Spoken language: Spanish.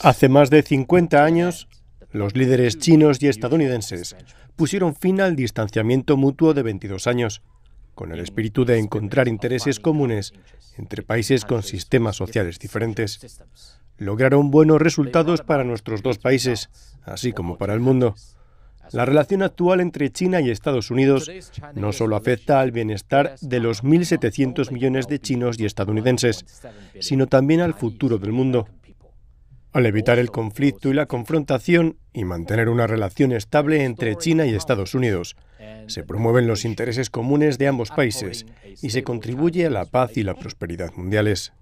Hace más de 50 años, los líderes chinos y estadounidenses pusieron fin al distanciamiento mutuo de 22 años, con el espíritu de encontrar intereses comunes entre países con sistemas sociales diferentes. Lograron buenos resultados para nuestros dos países, así como para el mundo. La relación actual entre China y Estados Unidos no solo afecta al bienestar de los 1.700 millones de chinos y estadounidenses, sino también al futuro del mundo. Al evitar el conflicto y la confrontación y mantener una relación estable entre China y Estados Unidos, se promueven los intereses comunes de ambos países y se contribuye a la paz y la prosperidad mundiales.